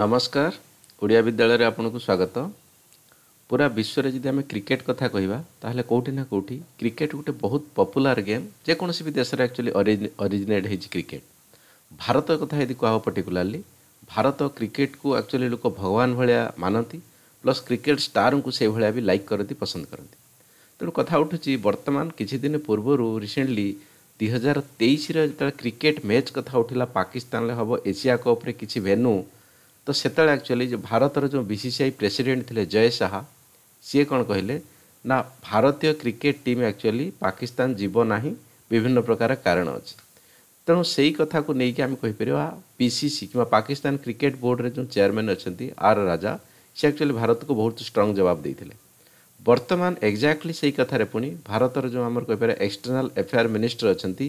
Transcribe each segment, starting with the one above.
ନମସ୍କାର ଓଡ଼ିଆ ବିଦ୍ୟାଳୟରେ ଆପଣଙ୍କୁ ସ୍ୱାଗତ ପୁରା ବିଶ୍ୱରେ ଯଦି ଆମେ କ୍ରିକେଟ୍ କଥା କହିବା ତାହେଲେ କେଉଁଠି ନା କେଉଁଠି କ୍ରିକେଟ୍ ଗୋଟେ ବହୁତ ପପୁଲାର ଗେମ୍ ଯେକୌଣସି ବି ଦେଶରେ ଆକ୍ଚୁଆଲି ଅରିଜିନେଟ୍ ହେଇଛି କ୍ରିକେଟ୍ ଭାରତ କଥା ଯଦି କୁହା ହେବ ପର୍ଟିକୁଲାରଲି ଭାରତ କ୍ରିକେଟ୍କୁ ଆକ୍ଚୁଆଲି ଲୋକ ଭଗବାନ ଭଳିଆ ମାନନ୍ତି ପ୍ଲସ୍ କ୍ରିକେଟ୍ ଷ୍ଟାର୍ଙ୍କୁ ସେଇଭଳିଆ ବି ଲାଇକ୍ କରନ୍ତି ପସନ୍ଦ କରନ୍ତି ତେଣୁ କଥା ଉଠୁଛି ବର୍ତ୍ତମାନ କିଛି ଦିନ ପୂର୍ବରୁ ରିସେଣ୍ଟଲି ଦୁଇ ହଜାର ତେଇଶରେ ଯେତେବେଳେ କ୍ରିକେଟ୍ ମ୍ୟାଚ୍ କଥା ଉଠିଲା ପାକିସ୍ତାନରେ ହେବ ଏସିଆ କପ୍ରେ କିଛି ଭେନୁ ତ ସେତେବେଳେ ଆକ୍ଚୁଆଲି ଯେ ଭାରତର ଯେଉଁ B C C I president ଥିଲେ ଜୟ ଶାହା ସିଏ କ'ଣ କହିଲେ ନା ଭାରତୀୟ କ୍ରିକେଟ୍ ଟିମ୍ ଆକ୍ଚୁଆଲି ପାକିସ୍ତାନ ଯିବ ନାହିଁ ବିଭିନ୍ନ ପ୍ରକାର କାରଣ ଅଛି ତେଣୁ ସେଇ କଥାକୁ ନେଇକି ଆମେ କହିପାରିବା ପି ସି ସି କିମ୍ବା ପାକିସ୍ତାନ କ୍ରିକେଟ୍ ବୋର୍ଡ଼ରେ ଯେଉଁ ଚେୟାରମ୍ୟାନ୍ ଅଛନ୍ତି ଆର୍ ରାଜା ସେ ଆକ୍ଚୁଆଲି ଭାରତକୁ ବହୁତ ଷ୍ଟ୍ରଙ୍ଗ ଜବାବ ଦେଇଥିଲେ ବର୍ତ୍ତମାନ ଏକ୍ଜାକ୍ଟଲି ସେଇ କଥାରେ ପୁଣି ଭାରତର ଯେଉଁ ଆମର କହିପାରିବା ଏକ୍ସଟର୍ନାଲ୍ ଆଫେୟାର୍ ମିନିଷ୍ଟର ଅଛନ୍ତି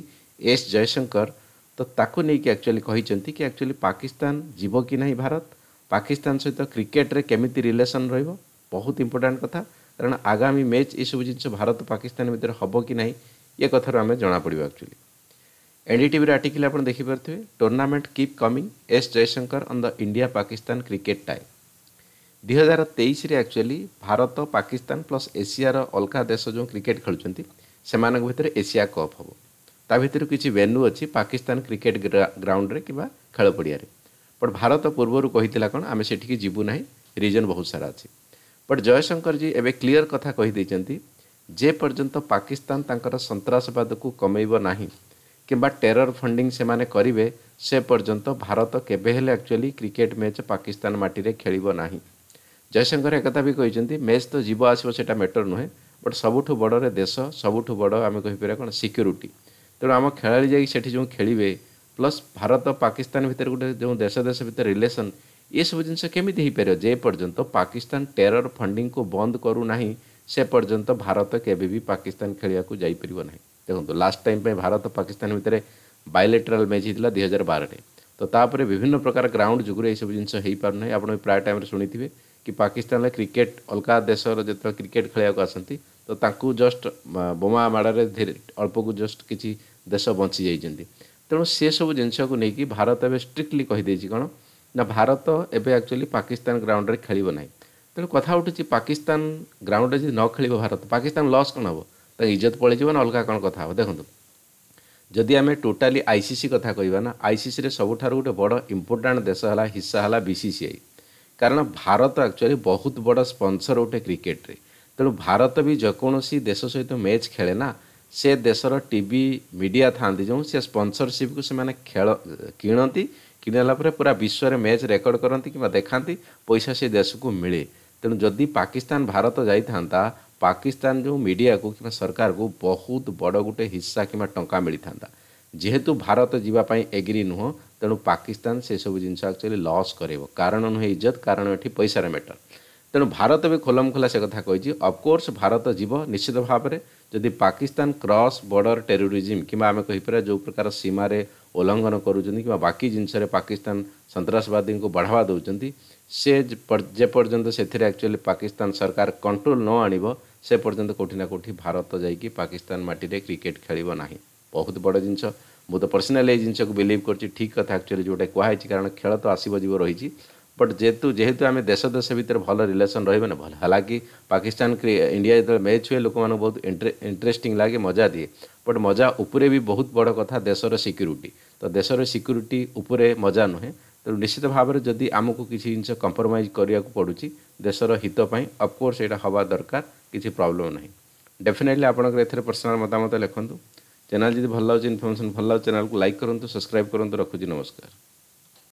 ଏସ୍ ଜୟଶଙ୍କର तो ताकु नहीं एक्चुअली कहते कि एक्चुअली पाकिस्तान जीव कि ना भारत पाकिस्तान सहित क्रिकेट रे केमी रिलेसन रहुत इंपोर्टाट कथा कारण आगामी मैच ये सब जिन भारत पाकिस्तान भितर हम कि ना ये कथर आम जमापड़ एक्चुअली टी आर्टिकल आप देखिपे tournament keep coming S Jaishankar on the India Pakistan cricket tie दुई हजार तेईस एक्चुअली भारत पाकिस्तान प्लस एसीयर अलका देश जो क्रिकेट खेलुंस एसिया कप हम ତା ଭିତରୁ କିଛି ଭେନ୍ୟୁ ଅଛି ପାକିସ୍ତାନ କ୍ରିକେଟ୍ ଗ୍ରାଉଣ୍ଡରେ କିମ୍ବା ଖେଳ ପଡ଼ିଆରେ ବଟ୍ ଭାରତ ପୂର୍ବରୁ କହିଥିଲା କ'ଣ ଆମେ ସେଠିକି ଯିବୁ ନାହିଁ ରିଜନ୍ ବହୁତ ସାରା ଅଛି ବଟ୍ ଜୟଶଙ୍କରଜୀ ଏବେ କ୍ଲିଅର୍ କଥା କହିଦେଇଛନ୍ତି ଯେ ପର୍ଯ୍ୟନ୍ତ ପାକିସ୍ତାନ ତାଙ୍କର ସନ୍ତାସବାଦକୁ କମେଇବ ନାହିଁ କିମ୍ବା ଟେରର ଫଣ୍ଡିଂ ସେମାନେ କରିବେ ସେ ପର୍ଯ୍ୟନ୍ତ ଭାରତ କେବେ ହେଲେ ଆକ୍ଚୁଆଲି କ୍ରିକେଟ୍ ମ୍ୟାଚ୍ ପାକିସ୍ତାନ ମାଟିରେ ଖେଳିବ ନାହିଁ ଜୟଶଙ୍କର ଏକଥା ବି କହିଛନ୍ତି ମ୍ୟାଚ୍ ତ ଯିବ ଆସିବ ସେଇଟା ମ୍ୟାଟର୍ ନୁହେଁ ବଟ୍ ସବୁଠୁ ବଡ଼ରେ ଦେଶ ସବୁଠୁ ବଡ଼ ଆମେ କହିପାରିବା କ'ଣ ସିକ୍ୟୁରିଟି तेणु आम खेला जाए जो खेलें प्लस भारत पाकिस्तान भितर गोटे जो देश देश भितर रिलेसन ये सब जिन केमीपर जेपर्यंत पाकिस्तान टेरर फंडिंग को बंद करूना से पर्यटन भारत के भी पाकिस्तान खेलिया जापर ना देखो लास्ट टाइम भारत पाकिस्तान भितर बैलेटराल मैच होता है दुई हजार बारह तो तापर विभिन्न प्रकार ग्राउंड जुगुर यह सब जिन पारना आप प्राय टाइम शुनी थे कि पाकिस्तान क्रिकेट अलका देश जो क्रिकेट खेल आसती ତ ତାଙ୍କୁ ଜଷ୍ଟ ବୋମା ମାଡ଼ରେ ଧୀରେ ଅଳ୍ପକୁ ଜଷ୍ଟ କିଛି ଦେଶ ବଞ୍ଚି ଯାଇଛନ୍ତି ତେଣୁ ସେସବୁ ଜିନିଷକୁ ନେଇକି ଭାରତ ଏବେ ଷ୍ଟ୍ରିକ୍ଟଲି କହିଦେଇଛି କ'ଣ ନା ଭାରତ ଏବେ ଆକ୍ଚୁଆଲି ପାକିସ୍ତାନ ଗ୍ରାଉଣ୍ଡରେ ଖେଳିବ ନାହିଁ ତେଣୁ କଥା ଉଠୁଛି ପାକିସ୍ତାନ ଗ୍ରାଉଣ୍ଡରେ ଯଦି ନ ଖେଳିବ ଭାରତ ପାକିସ୍ତାନ ଲସ୍ କ'ଣ ହେବ ତା ଇଜ୍ଜତ ପଳେଇଯିବ ନା ଅଲଗା କ'ଣ କଥା ହେବ ଦେଖନ୍ତୁ ଯଦି ଆମେ ଟୋଟାଲି ଆଇସିସି କଥା କହିବା ନା ଆଇସିସିରେ ସବୁଠାରୁ ଗୋଟେ ବଡ଼ ଇମ୍ପୋର୍ଟାଣ୍ଟ ଦେଶ ହେଲା ହିସା ହେଲା ବିସିସିଆଇ କାରଣ ଭାରତ ଆକ୍ଚୁଆଲି ବହୁତ ବଡ଼ ସ୍ପନ୍ସର ଗୋଟେ କ୍ରିକେଟରେ ତେଣୁ ଭାରତ ବି ଯେକୌଣସି ଦେଶ ସହିତ ମ୍ୟାଚ୍ ଖେଳେ ନା ସେ ଦେଶର ଟିଭି ମିଡ଼ିଆ ଥାଆନ୍ତି ଯେଉଁ ସେ ସ୍ପନ୍ସରସିପ୍କୁ ସେମାନେ ଖେଳ କିଣନ୍ତି କିଣିଲା ପରେ ପୁରା ବିଶ୍ୱରେ ମ୍ୟାଚ୍ ରେକର୍ଡ଼ କରନ୍ତି କିମ୍ବା ଦେଖାନ୍ତି ପଇସା ସେ ଦେଶକୁ ମିଳେ ତେଣୁ ଯଦି ପାକିସ୍ତାନ ଭାରତ ଯାଇଥାନ୍ତା ପାକିସ୍ତାନ ଯେଉଁ ମିଡ଼ିଆକୁ କିମ୍ବା ସରକାରକୁ ବହୁତ ବଡ଼ ଗୋଟେ ହିସ୍ସା କିମ୍ବା ଟଙ୍କା ମିଳିଥାନ୍ତା ଯେହେତୁ ଭାରତ ଯିବା ପାଇଁ ଏଗ୍ରି ନୁହଁ ତେଣୁ ପାକିସ୍ତାନ ସେସବୁ ଜିନିଷ ଆକ୍ଚୁଆଲି ଲସ୍ କରେଇବ କାରଣ ନୁହେଁ ଇଜ୍ଜତ କାରଣ ଏଠି ପଇସାର ମ୍ୟାଟର୍ ତେଣୁ ଭାରତ ବି ଖୋଲମଖୋଲା ସେ କଥା କହିଛି ଅଫକୋର୍ସ ଭାରତ ଯିବ ନିଶ୍ଚିତ ଭାବରେ ଯଦି ପାକିସ୍ତାନ କ୍ରସ୍ ବର୍ଡ଼ର ଟେରୋରିଜିମ୍ କିମ୍ବା ଆମେ କହିପାରିବା ଯେଉଁ ପ୍ରକାର ସୀମାରେ ଉଲ୍ଲଙ୍ଘନ କରୁଛନ୍ତି କିମ୍ବା ବାକି ଜିନିଷରେ ପାକିସ୍ତାନ ସନ୍ତାସବାଦୀଙ୍କୁ ବଢ଼ାବା ଦେଉଛନ୍ତି ସେ ଯେପର୍ଯ୍ୟନ୍ତ ସେଥିରେ ଆକ୍ଚୁଆଲି ପାକିସ୍ତାନ ସରକାର କଣ୍ଟ୍ରୋଲ ନ ଆଣିବ ସେ ପର୍ଯ୍ୟନ୍ତ କେଉଁଠି ନା କେଉଁଠି ଭାରତ ଯାଇକି ପାକିସ୍ତାନ ମାଟିରେ କ୍ରିକେଟ୍ ଖେଳିବ ନାହିଁ ବହୁତ ବଡ଼ ଜିନିଷ ମୁଁ ତ ପର୍ସନାଲି ଏଇ ଜିନିଷକୁ ବିଲିଭ୍ କରୁଛି ଠିକ୍ କଥା ଆକ୍ଚୁଆଲି ଯେଉଁଟା କୁହାହେଇଛି କାରଣ ଖେଳ ତ ଆସିବ ଯିବ ରହିଛି बट जेहेतु जेहेतु आम देश देश भितर भल रिलेसन रही भल हालांकि पाकिस्तान इंडिया जो मैच हुए लोक मूँ बहुत इंटरेस्ट लगे मजा दिए बट मजा उपरे भी बहुत बड़ कथा देशर सिक्यूरीटी तो देशर सिक्यूरीटी उपरे मजा नुहे तो निश्चित भाव में जदि आमको किसी जिन कंप्रमज करने पड़ू देशर हितपाई अफकोर्स यहाँ हवा दरकार किसी प्रोब्लम ना डेफिनेटली आपंकर पर्सनाल मतामत लिखुद चैनल जब भल लगे इनफर्मेशन भल लगे चैनल को लाइक करूँ सब्सक्राइब करूँ रखुच नमस्कार